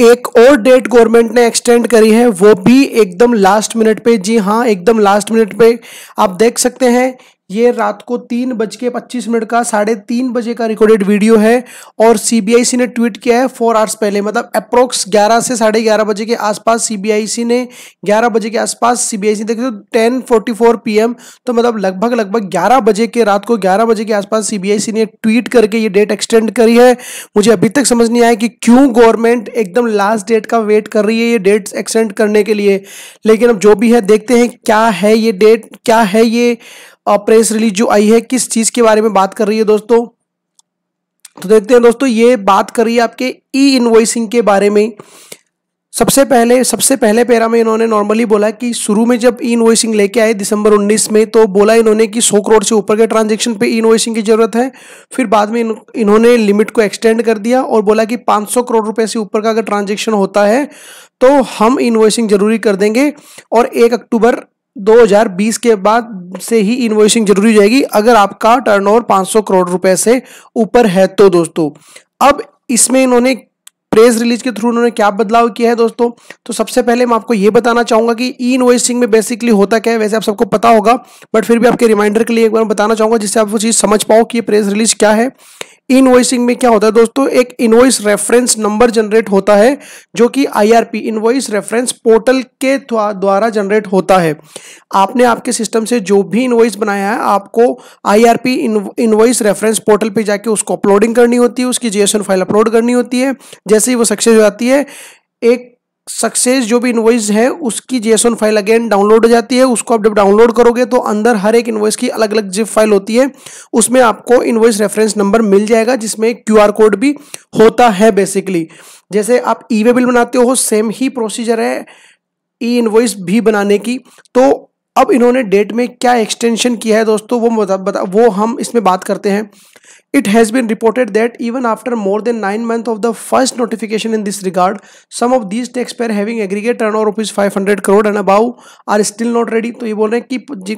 एक और date government ने एक्सटेंड करी है वो भी एकदम लास्ट मिनट पे जी हाँ एकदम लास्ट मिनट पे आप देख सकते हैं ये रात को तीन बज के पच्चीस मिनट का साढ़े तीन बजे का रिकॉर्डेड वीडियो है और सीबीआईसी ने ट्वीट किया है फोर आवर्स पहले मतलब अप्रोक्स ग्यारह से साढ़े ग्यारह बजे के आसपास सीबीआईसी ने ग्यारह बजे के आसपास सीबीआईसी देखिए तो टेन फोर्टी फोर पी तो मतलब लगभग लगभग ग्यारह बजे के रात को ग्यारह बजे के आसपास सीबीआईसी ने ट्वीट करके ये डेट एक्सटेंड करी है मुझे अभी तक समझ नहीं आया कि क्यों गवर्नमेंट एकदम लास्ट डेट का वेट कर रही है ये डेट एक्सटेंड करने के लिए लेकिन अब जो भी है देखते हैं क्या है ये डेट क्या है ये प्रेस रिलीज जो आई है किस चीज़ के बारे में बात कर रही है दोस्तों तो देखते हैं दोस्तों ये बात कर रही है आपके ई इनवॉइसिंग के बारे में सबसे पहले सबसे पहले पैरा में इन्होंने नॉर्मली बोला कि शुरू में जब ई इनवॉइसिंग लेके आए दिसंबर 19 में तो बोला इन्होंने कि 100 करोड़ से ऊपर के ट्रांजेक्शन पे ई इनवॉइसिंग की ज़रूरत है फिर बाद में इन्होंने लिमिट को एक्सटेंड कर दिया और बोला कि 500 करोड़ रुपए से ऊपर का अगर ट्रांजेक्शन होता है तो हम इन्वॉइसिंग जरूरी कर देंगे और एक अक्टूबर 2020 के बाद से ही इन्वॉइसिंग जरूरी हो जाएगी अगर आपका टर्नओवर 500 करोड़ रुपए से ऊपर है तो दोस्तों अब इसमें इन्होंने प्रेस रिलीज के थ्रू उन्होंने क्या बदलाव किया है दोस्तों तो सबसे पहले मैं आपको यह बताना चाहूंगा कि ई इन्वॉइसिंग में बेसिकली होता क्या है वैसे आप सबको पता होगा बट फिर भी आपके रिमाइंडर के लिए एक बार बताना चाहूंगा जिससे आप वो चीज़ समझ पाओ कि ये प्रेस रिलीज क्या है इनवॉइसिंग में क्या होता है दोस्तों एक इनवॉइस रेफरेंस नंबर जनरेट होता है जो कि आईआरपी इनवॉइस रेफरेंस पोर्टल के द्वारा जनरेट होता है आपने आपके सिस्टम से जो भी इनवॉइस बनाया है आपको आईआरपी इनवॉइस रेफरेंस पोर्टल पे जाके उसको अपलोडिंग करनी होती है उसकी जीएसएन फाइल अपलोड करनी होती है जैसे ही वो सक्सेस हो जाती है एक सक्सेस जो भी इन्वॉइस है उसकी जेसन फाइल अगेन डाउनलोड हो जाती है उसको आप जब डाउनलोड करोगे तो अंदर हर एक इन्वॉइस की अलग अलग जिप फाइल होती है उसमें आपको इन्वॉइस रेफरेंस नंबर मिल जाएगा जिसमें क्यू आर कोड भी होता है बेसिकली जैसे आप ई वे बिल बनाते हो सेम ही प्रोसीजर है ई इन्वॉइस भी बनाने की तो अब इन्होंने डेट में क्या एक्सटेंशन किया है दोस्तों वो बता, बता वो हम इसमें बात करते हैं It has been reported that even after more than 9 months of the first notification in this regard, some of these taxpayer having aggregate turnover rupees 500 crore and above are still not ready. तो ये बोल रहे हैं कि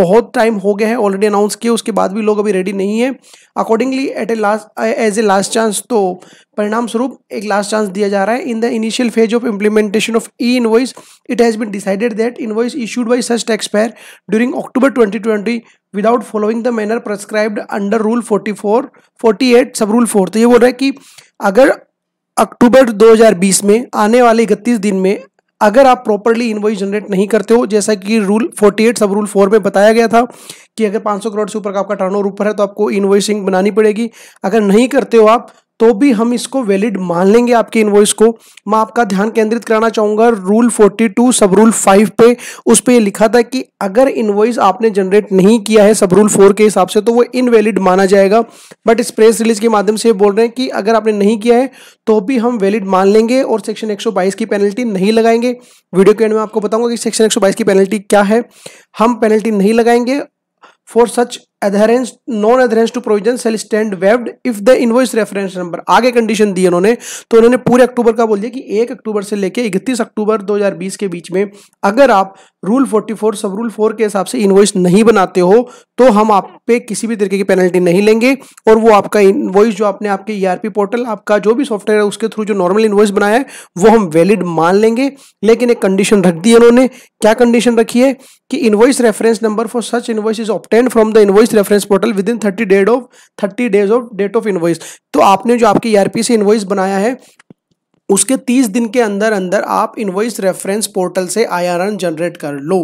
बहुत time हो गया है ऑलरेडी अनाउंस किए उसके बाद भी लोग अभी रेडी नहीं है accordingly at a last as a last chance तो परिणाम स्वरूप एक लास्ट चांस दिया जा रहा है in the initial phase of implementation of e invoice it has been decided that invoice issued by such taxpayer during October twenty twenty without following the manner prescribed under rule 44, 48 सब rule four तो ये बोल रहा है कि अगर अक्टूबर 2020 में आने वाले इकतीस दिन में अगर आप प्रॉपरली इन्वॉइस जनरेट नहीं करते हो जैसा कि रूल 48 सब रूल 4 में बताया गया था कि अगर 500 करोड़ से ऊपर का आपका टर्नओवर ऊपर है तो आपको इन्वॉइसिंग बनानी पड़ेगी अगर नहीं करते हो आप तो भी हम इसको वैलिड मान लेंगे आपके इनवॉइस को मैं आपका ध्यान केंद्रित कराना चाहूंगा रूल 42 सब रूल 5 पे उस पर लिखा था कि अगर इनवॉइस आपने जनरेट नहीं किया है सब रूल 4 के हिसाब से तो वो इनवैलिड माना जाएगा बट इस प्रेस रिलीज के माध्यम से बोल रहे हैं कि अगर आपने नहीं किया है तो भी हम वैलिड मान लेंगे और सेक्शन एक की पेनल्टी नहीं लगाएंगे वीडियो के एंड में आपको बताऊंगा कि सेक्शन एक की पेनल्टी क्या है हम पेनल्टी नहीं लगाएंगे for such adherence non adherence to provision shall stand waived if the invoice reference number आगे कंडीशन दी उन्होंने तो उन्होंने पूरे अक्टूबर का बोल दिया कि एक अक्टूबर से लेके इकतीस अक्टूबर 2020 के बीच में अगर आप रूल 44 सब रूल 4 के हिसाब से इन्वॉइस नहीं बनाते हो तो हम आप पे किसी भी तरीके की पेनल्टी नहीं लेंगे और वो आपका इन्वॉइस जो आपने आपके ईआरपी e पोर्टल आपका जो भी सॉफ्टवेयर है उसके थ्रू जो नॉर्मल इन्वॉइस बनाया है वो हम वैलिड मान लेंगे लेकिन एक कंडीशन रख दी उन्होंने क्या कंडीशन रखी है कि invoice reference number for such invoice is obtained from the invoice invoice reference portal within thirty days of thirty days of date of invoice तो आपने जो आपकी ई e से इनवॉइस बनाया है उसके तीस दिन के अंदर अंदर आप इनवॉइस रेफरेंस पोर्टल से आई जनरेट कर लो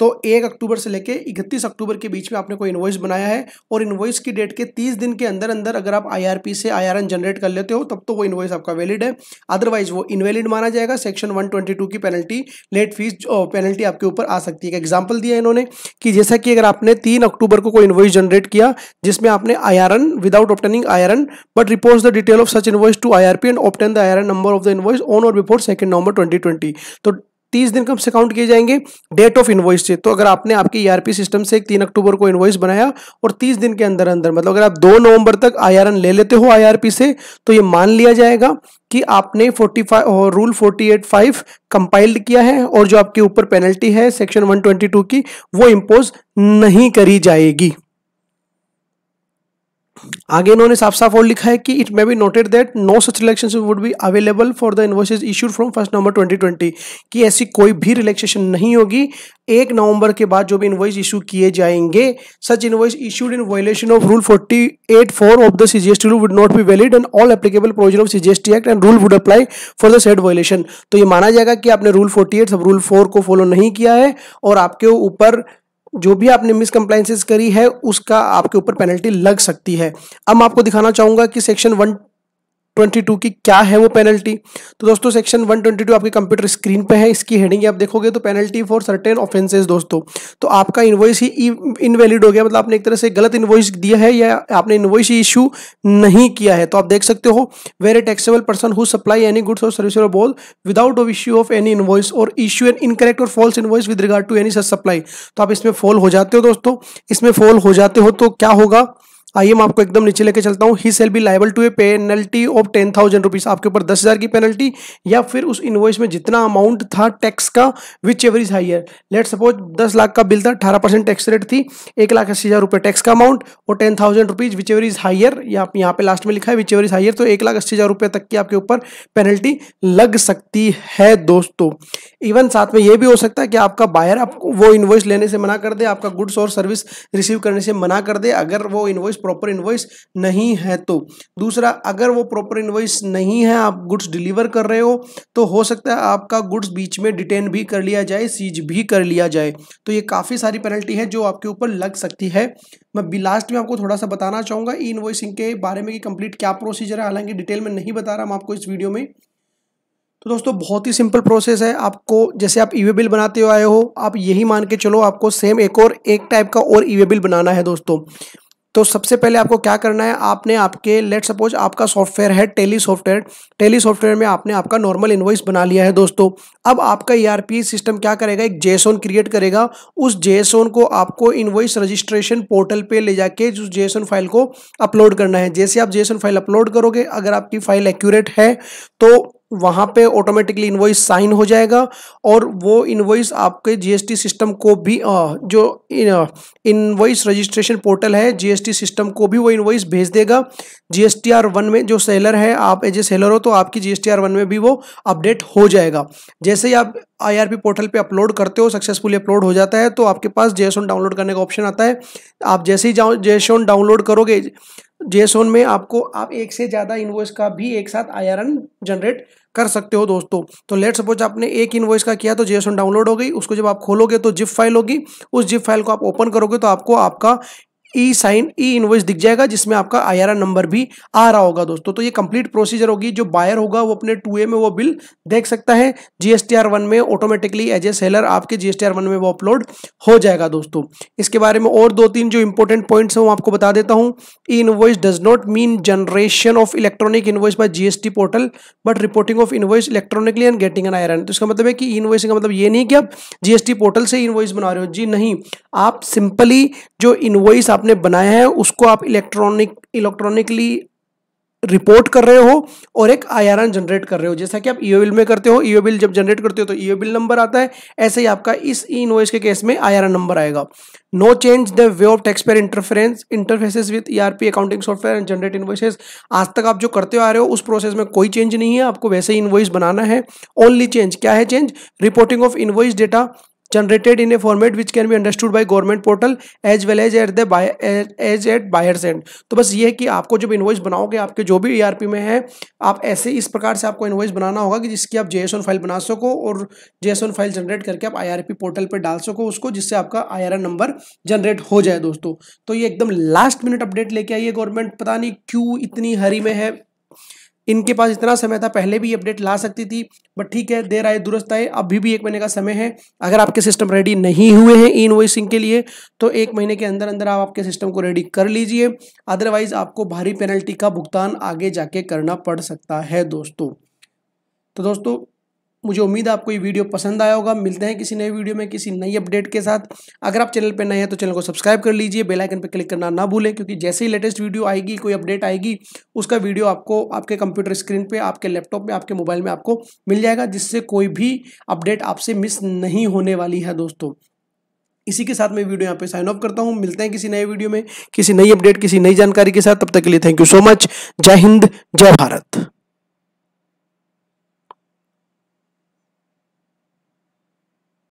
तो एक अक्टूबर से लेके इकतीस अक्टूबर के बीच में आपने कोई इन्वॉइस बनाया है और इन्वॉइस की डेट के तीस दिन के अंदर अंदर अगर आप आईआरपी से आईआरएन जनरेट कर लेते हो तब तो वो इन्वॉइस आपका वैलिड है अदरवाइज वो इनवैलिड माना जाएगा सेक्शन 122 की पेनल्टी लेट फीस पेनल्टी आपके ऊपर आ सकती है एक एग्जाम्पल दिया इन्होंने कि जैसा कि अगर आपने तीन अक्टूबर को कोई इन्वॉइस जनरेट किया जिसमें आपने IRN without obtaining IRN but report the detail of such invoice to P and obtain the IRN number of the invoice on or before second November 2020 तो तीस दिन कब से काउंट किए जाएंगे डेट ऑफ इन्वॉइस से तो अगर आपने आपके ईआरपी सिस्टम से एक तीन अक्टूबर को इन्वॉइस बनाया और तीस दिन के अंदर अंदर मतलब अगर आप दो नवंबर तक आई ले लेते हो आई से तो ये मान लिया जाएगा कि आपने 45 और रूल 485 कंपाइल्ड किया है और जो आपके ऊपर पेनल्टी है सेक्शन 122 की वो इम्पोज नहीं करी जाएगी आगे इन्होंने साफ साफ और लिखा है कि it may be noted that no such relaxation would be available for the invoices issued from first November 2020 कि ऐसी कोई भी रिलेक्सेशन नहीं होगी एक नवंबर के बाद जो भी इन्वॉइस इशू किए जाएंगे such invoice issued in violation of rule 48 four of the CGST rule would not be valid and all applicable provision of CGST act and rule would apply for the said violation तो ये माना जाएगा कि आपने rule 48 सब rule 4 को follow नहीं किया है और आपके ऊपर जो भी आपने मिस करी है उसका आपके ऊपर पेनल्टी लग सकती है अब मैं आपको दिखाना चाहूंगा कि सेक्शन वन 122 की क्या है वो पेनल्टी तो दोस्तों सेक्शन 122 आपके कंप्यूटर स्क्रीन पे है इसकी हेडिंग आप देखोगे तो पेनल्टी फॉर सर्टेन ऑफेंसेस दोस्तों तो आपका इन्वॉइस ही इनवैलिड हो गया मतलब आपने एक तरह से गलत इन्वॉइस दिया है या आपने इन्वॉइस ही इशू नहीं किया है तो आप देख सकते हो where a taxable person who supply any goods or service or both without issue of any invoice or issue an incorrect or false invoice with regard to any such supply तो आप इसमें फॉल हो जाते हो दोस्तों इसमें fall हो जाते हो तो क्या होगा आइए मैं आपको एकदम नीचे लेके चलता हूँ he shall be liable to a penalty of ten thousand rupees आपके ऊपर दस हज़ार की पेनल्टी या फिर उस इन्वॉइस में जितना अमाउंट था टैक्स का whichever is higher let suppose दस लाख का बिल था अठारह परसेंट टैक्स रेट थी एक लाख अस्सी हज़ार रुपये टैक्स का अमाउंट और ten thousand rupees whichever is higher या आप यहाँ पे लास्ट में लिखा है विच एवर इज हाइयर तो एक लाख अस्सी हज़ार रुपये तक की आपके ऊपर पेनल्टी लग सकती है दोस्तों इवन साथ में ये भी हो सकता है कि आपका बायर आपको वो इन्वॉइस लेने से मना कर दे आपका गुड्स और सर्विस रिसीव करने से मना कर दे अगर वो इन्वॉइस प्रॉपर इन्वॉइस नहीं है तो दूसरा अगर वो प्रॉपर इन्वॉइस नहीं है आप गुड्स डिलीवर कर रहे हो तो हो सकता है आपका गुड्स बीच में डिटेन भी कर लिया जाए सीज भी कर लिया जाए तो ये काफ़ी सारी पेनल्टी है जो आपके ऊपर लग सकती है मैं भी लास्ट में आपको थोड़ा सा बताना चाहूँगा ई इन्वॉइसिंग के बारे में कि कंप्लीट क्या प्रोसीजर है हालांकि डिटेल में नहीं बता रहा हम आपको इस वीडियो में तो दोस्तों बहुत ही सिंपल प्रोसेस है आपको जैसे आप ई बिल बनाते हुए आए हो आप यही मान के चलो आपको सेम एक और एक टाइप का और ई बिल बनाना है दोस्तों तो सबसे पहले आपको क्या करना है आपने आपके लेट सपोज आपका सॉफ्टवेयर है टेली सॉफ्टवेयर टेली सॉफ्टवेयर में आपने आपका नॉर्मल इन्वॉइस बना लिया है दोस्तों अब आपका ई e सिस्टम क्या करेगा एक जेसोन क्रिएट करेगा उस जेसोन को आपको इन्वॉइस रजिस्ट्रेशन पोर्टल पे ले जाके उस जेसोन फाइल को अपलोड करना है जैसे आप जेसोन फाइल अपलोड करोगे अगर आपकी फाइल एक्यूरेट है तो वहाँ पे ऑटोमेटिकली इन्वॉइस साइन हो जाएगा और वो इन्वॉइस आपके जीएसटी सिस्टम को भी जो इन्वॉइस रजिस्ट्रेशन पोर्टल है जीएसटी सिस्टम को भी वो इन्वॉइस भेज देगा जी आर वन में जो सेलर है आप एज ए सेलर हो तो आपकी जी आर वन में भी वो अपडेट हो जाएगा जैसे ही आप आईआरपी पोर्टल पे अपलोड करते हो सक्सेसफुली अपलोड हो जाता है तो आपके पास जेसोन डाउनलोड करने का ऑप्शन आता है आप जैसे ही जाओ जेसोन डाउनलोड करोगे जेसोन में आपको आप एक से ज़्यादा इन्वॉइस का भी एक साथ आयरन जनरेट कर सकते हो दोस्तों तो लेट सपोज आपने एक इन्वॉइस का किया तो जेसोन डाउनलोड हो गई उसको जब आप खोलोगे तो जिप फाइल होगी उस जिप फाइल को आप ओपन करोगे तो आपको आपका ई साइन ई इनवॉइस दिख जाएगा जिसमें आपका आई नंबर भी आ रहा होगा दोस्तों तो ये कंप्लीट प्रोसीजर होगी जो बायर होगा वो अपने टू में वो बिल देख सकता है जीएसटीआर वन में ऑटोमेटिकली एज ए सेलर आपके जीएसटीआर वन में वो अपलोड हो जाएगा दोस्तों इसके बारे में और दो तीन जो इंपॉर्टेंट पॉइंट है वो आपको बता देता हूँ e invoice does not mean generation of electronic invoice by GST portal but reporting of invoice electronically and getting an IRN तो इसका मतलब है कि इनवॉइस e का मतलब ये नहीं कि आप जीएसटी पोर्टल से इनवॉइस बना रहे हो जी नहीं आप सिंपली जो इन्वॉइस आप आपने बनाया है उसको आप इलेक्ट्रॉनिक इलेक्ट्रॉनिकली रिपोर्ट कर रहे हो और एक आई आर जनरेट कर रहे हो जैसा कि आप ईओ e बिल में करते हो ईओ e बिल जब जनरेट करते हो तो ईओ बिल नंबर आता है ऐसे ही आपका इस ई इनवॉइस के केस में आई नंबर आएगा no change the way of taxpayer interference interfaces with ERP accounting software and generate invoices आज तक आप जो करते आ रहे हो उस प्रोसेस में कोई चेंज नहीं है आपको वैसे ही इन्वॉइस बनाना है ओनली चेंज क्या है change reporting of invoice data generated in a format which can be understood by government portal as well as at the as at buyers end तो बस ये है कि आपको जब इन्वॉइस बनाओगे आपके जो भी ई e में है आप ऐसे इस प्रकार से आपको इन्वॉइस बनाना होगा कि जिसकी आप जेएसओन फाइल बना सको और जेएसओन फाइल जनरेट करके आप पी पोर्टल पर डाल सको उसको जिससे आपका एन नंबर जनरेट हो जाए दोस्तों तो ये एकदम लास्ट मिनट अपडेट लेके आइए गवर्नमेंट पता नहीं क्यों इतनी हरी में है इनके पास इतना समय था पहले भी अपडेट ला सकती थी बट ठीक है देर आए दुरुस्त आए अभी भी एक महीने का समय है अगर आपके सिस्टम रेडी नहीं हुए हैं इन वॉइसिंग के लिए तो एक महीने के अंदर अंदर आप आपके सिस्टम को रेडी कर लीजिए अदरवाइज आपको भारी पेनल्टी का भुगतान आगे जाके करना पड़ सकता है दोस्तों तो दोस्तों मुझे उम्मीद है आपको ये वीडियो पसंद आया होगा मिलते हैं किसी नए वीडियो में किसी नई अपडेट के साथ अगर आप चैनल पर नए हैं तो चैनल को सब्सक्राइब कर लीजिए बेलाइकन पर क्लिक करना ना भूलें क्योंकि जैसे ही लेटेस्ट वीडियो आएगी कोई अपडेट आएगी उसका वीडियो आपको आपके कंप्यूटर स्क्रीन पर आपके लैपटॉप में आपके मोबाइल में आपको मिल जाएगा जिससे कोई भी अपडेट आपसे मिस नहीं होने वाली है दोस्तों इसी के साथ मैं वीडियो यहाँ पे साइन ऑफ करता हूँ मिलते हैं किसी नए वीडियो में किसी नई अपडेट किसी नई जानकारी के साथ तब तक के लिए थैंक यू सो मच जय हिंद जय भारत